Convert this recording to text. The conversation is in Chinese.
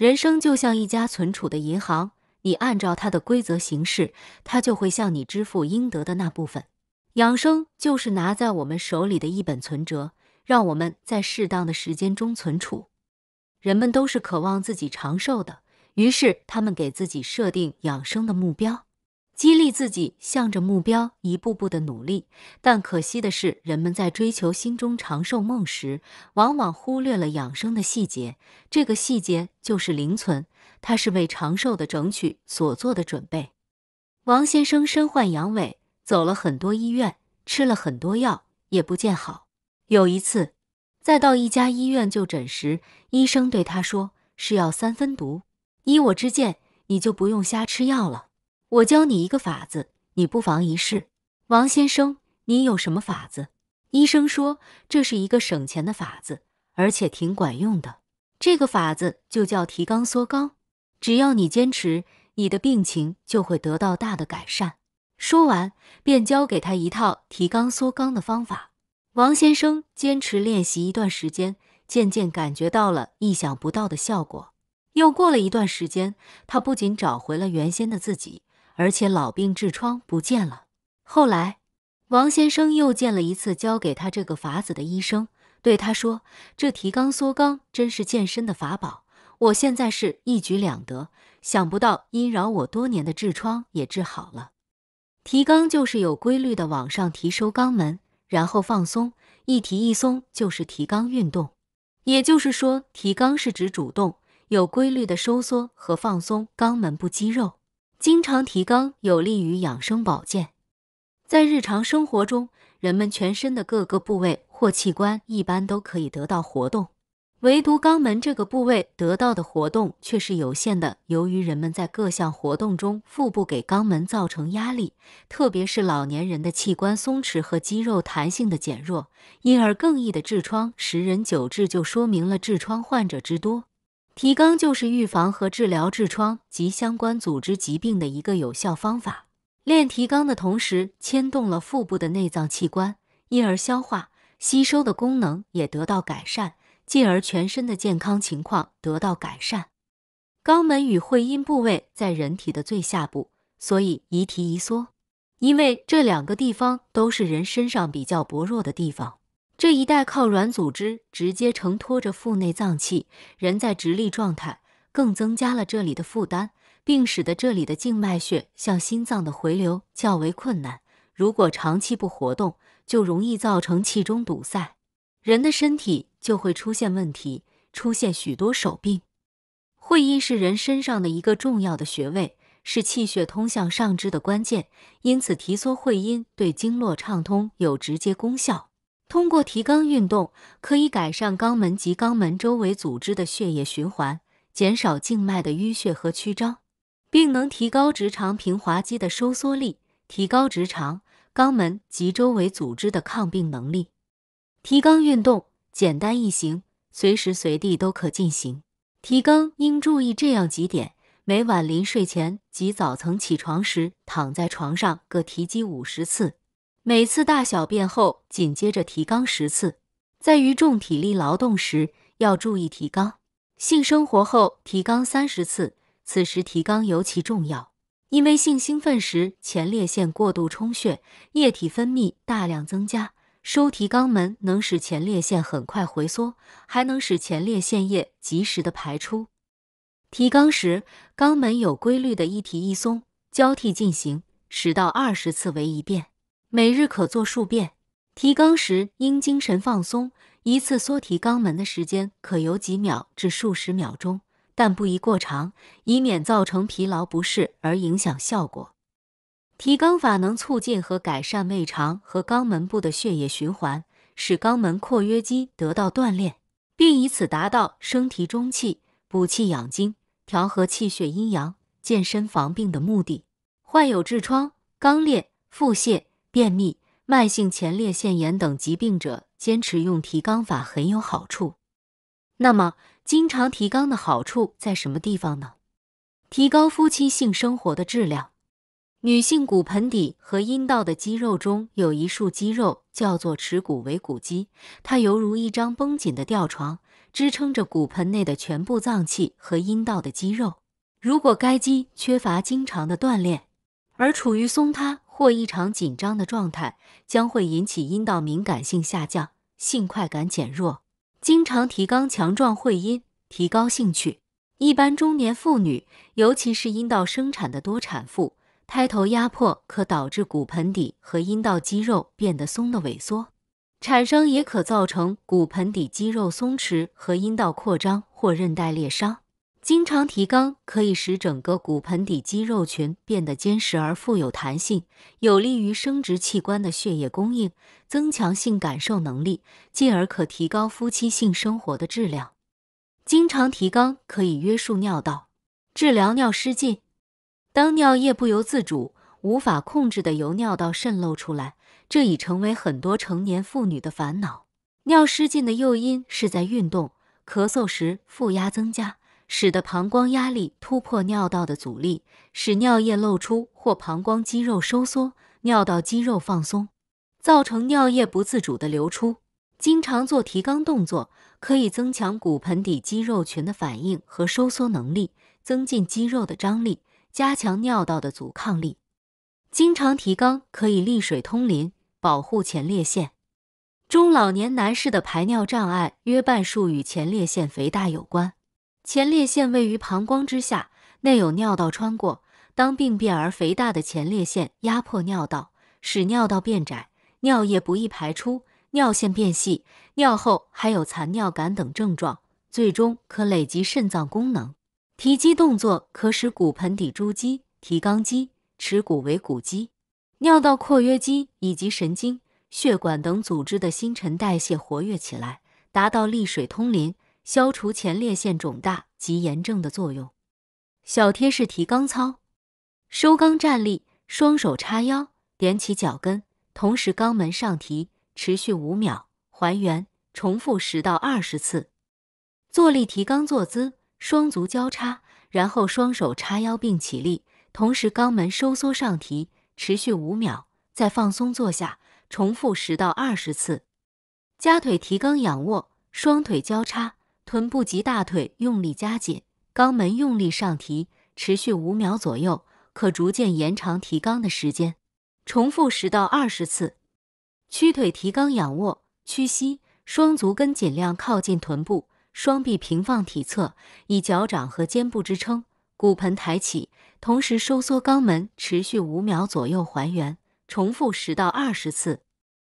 人生就像一家存储的银行，你按照它的规则行事，它就会向你支付应得的那部分。养生就是拿在我们手里的一本存折，让我们在适当的时间中存储。人们都是渴望自己长寿的，于是他们给自己设定养生的目标。激励自己向着目标一步步的努力，但可惜的是，人们在追求心中长寿梦时，往往忽略了养生的细节。这个细节就是灵存，它是为长寿的争取所做的准备。王先生身患阳痿，走了很多医院，吃了很多药也不见好。有一次，再到一家医院就诊时，医生对他说：“是药三分毒，依我之见，你就不用瞎吃药了。”我教你一个法子，你不妨一试。王先生，你有什么法子？医生说这是一个省钱的法子，而且挺管用的。这个法子就叫提肛缩肛，只要你坚持，你的病情就会得到大的改善。说完，便教给他一套提肛缩肛的方法。王先生坚持练习一段时间，渐渐感觉到了意想不到的效果。又过了一段时间，他不仅找回了原先的自己。而且老病痔疮不见了。后来，王先生又见了一次教给他这个法子的医生，对他说：“这提肛缩肛真是健身的法宝。我现在是一举两得，想不到阴扰我多年的痔疮也治好了。”提肛就是有规律的往上提收肛门，然后放松，一提一松就是提肛运动。也就是说，提肛是指主动有规律的收缩和放松肛门部肌肉。经常提肛有利于养生保健。在日常生活中，人们全身的各个部位或器官一般都可以得到活动，唯独肛门这个部位得到的活动却是有限的。由于人们在各项活动中，腹部给肛门造成压力，特别是老年人的器官松弛和肌肉弹性的减弱，因而更易的痔疮“十人九痔”就说明了痔疮患者之多。提肛就是预防和治疗痔疮及相关组织疾病的一个有效方法。练提肛的同时牵动了腹部的内脏器官，因而消化吸收的功能也得到改善，进而全身的健康情况得到改善。肛门与会阴部位在人体的最下部，所以宜提宜缩，因为这两个地方都是人身上比较薄弱的地方。这一带靠软组织直接承托着腹内脏器，人在直立状态更增加了这里的负担，并使得这里的静脉血向心脏的回流较为困难。如果长期不活动，就容易造成气中堵塞，人的身体就会出现问题，出现许多手病。会阴是人身上的一个重要的穴位，是气血通向上肢的关键，因此提缩会阴对经络畅通有直接功效。通过提肛运动，可以改善肛门及肛门周围组织的血液循环，减少静脉的淤血和曲张，并能提高直肠平滑肌的收缩力，提高直肠、肛门及周围组织的抗病能力。提肛运动简单易行，随时随地都可进行。提肛应注意这样几点：每晚临睡前及早晨起床时，躺在床上各提肌五十次。每次大小便后，紧接着提肛十次。在于重体力劳动时，要注意提肛。性生活后提肛三十次，此时提肛尤其重要，因为性兴奋时前列腺过度充血，液体分泌大量增加，收提肛门能使前列腺很快回缩，还能使前列腺液及时的排出。提肛时，肛门有规律的一提一松交替进行，十到二十次为一遍。每日可做数遍。提肛时应精神放松，一次缩提肛门的时间可由几秒至数十秒钟，但不宜过长，以免造成疲劳不适而影响效果。提肛法能促进和改善胃肠和肛门部的血液循环，使肛门括约肌得到锻炼，并以此达到升提中气、补气养精、调和气血阴阳、健身防病的目的。患有痔疮、肛裂、腹泻。便秘、慢性前列腺炎等疾病者，坚持用提肛法很有好处。那么，经常提肛的好处在什么地方呢？提高夫妻性生活的质量。女性骨盆底和阴道的肌肉中有一束肌肉，叫做耻骨尾骨肌，它犹如一张绷紧的吊床，支撑着骨盆内的全部脏器和阴道的肌肉。如果该肌缺乏经常的锻炼，而处于松塌。或异常紧张的状态，将会引起阴道敏感性下降、性快感减弱。经常提肛强壮会阴，提高兴趣。一般中年妇女，尤其是阴道生产的多产妇，胎头压迫可导致骨盆底和阴道肌肉变得松的萎缩，产生也可造成骨盆底肌肉松弛和阴道扩张或韧带裂伤。经常提肛可以使整个骨盆底肌肉群变得坚实而富有弹性，有利于生殖器官的血液供应，增强性感受能力，进而可提高夫妻性生活的质量。经常提肛可以约束尿道，治疗尿失禁。当尿液不由自主、无法控制的由尿道渗漏出来，这已成为很多成年妇女的烦恼。尿失禁的诱因是在运动、咳嗽时负压增加。使得膀胱压力突破尿道的阻力，使尿液漏出或膀胱肌肉收缩，尿道肌肉放松，造成尿液不自主的流出。经常做提肛动作，可以增强骨盆底肌肉群的反应和收缩能力，增进肌肉的张力，加强尿道的阻抗力。经常提肛可以利水通淋，保护前列腺。中老年男士的排尿障碍约半数与前列腺肥大有关。前列腺位于膀胱之下，内有尿道穿过。当病变而肥大的前列腺压迫尿道，使尿道变窄，尿液不易排出，尿线变细，尿后还有残尿感等症状，最终可累及肾脏功能。提肌动作可使骨盆底诸肌、提肛肌、耻骨为骨肌、尿道括约肌以及神经、血管等组织的新陈代谢活跃起来，达到利水通淋。消除前列腺肿大及炎症的作用。小贴士：提肛操，收肛站立，双手叉腰，踮起脚跟，同时肛门上提，持续五秒，还原，重复十到二十次。坐立提肛坐姿，双足交叉，然后双手叉腰并起立，同时肛门收缩上提，持续五秒，再放松坐下，重复十到二十次。夹腿提肛仰卧，双腿交叉。臀部及大腿用力夹紧，肛门用力上提，持续五秒左右，可逐渐延长提肛的时间，重复十到二十次。屈腿提肛，仰卧，屈膝，双足跟尽量靠近臀部，双臂平放体侧，以脚掌和肩部支撑，骨盆抬起，同时收缩肛门，持续五秒左右，还原，重复十到二十次。